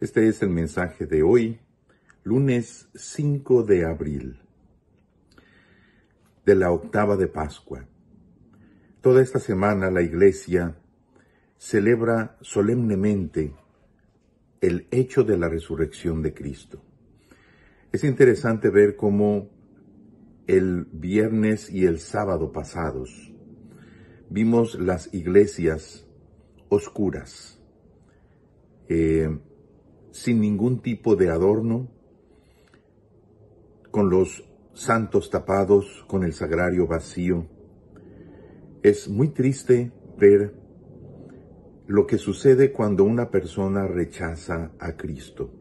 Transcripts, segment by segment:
Este es el mensaje de hoy, lunes 5 de abril, de la octava de Pascua. Toda esta semana la iglesia celebra solemnemente el hecho de la resurrección de Cristo. Es interesante ver cómo el viernes y el sábado pasados vimos las iglesias oscuras. Eh, sin ningún tipo de adorno, con los santos tapados, con el sagrario vacío. Es muy triste ver lo que sucede cuando una persona rechaza a Cristo.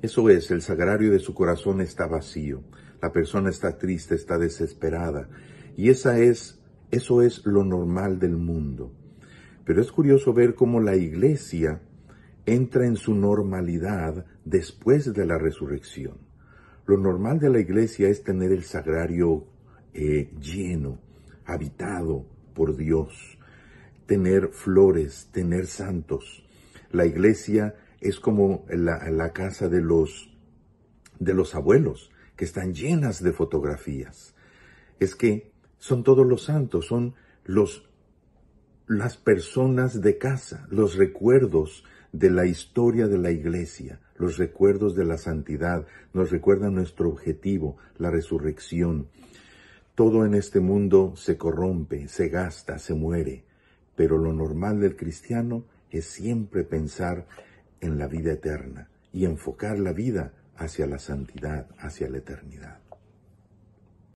Eso es, el sagrario de su corazón está vacío, la persona está triste, está desesperada, y esa es, eso es lo normal del mundo. Pero es curioso ver cómo la iglesia entra en su normalidad después de la resurrección. Lo normal de la iglesia es tener el sagrario eh, lleno, habitado por Dios, tener flores, tener santos. La iglesia es como la, la casa de los, de los abuelos, que están llenas de fotografías. Es que son todos los santos, son los, las personas de casa, los recuerdos de la historia de la iglesia. Los recuerdos de la santidad nos recuerdan nuestro objetivo, la resurrección. Todo en este mundo se corrompe, se gasta, se muere, pero lo normal del cristiano es siempre pensar en la vida eterna y enfocar la vida hacia la santidad, hacia la eternidad.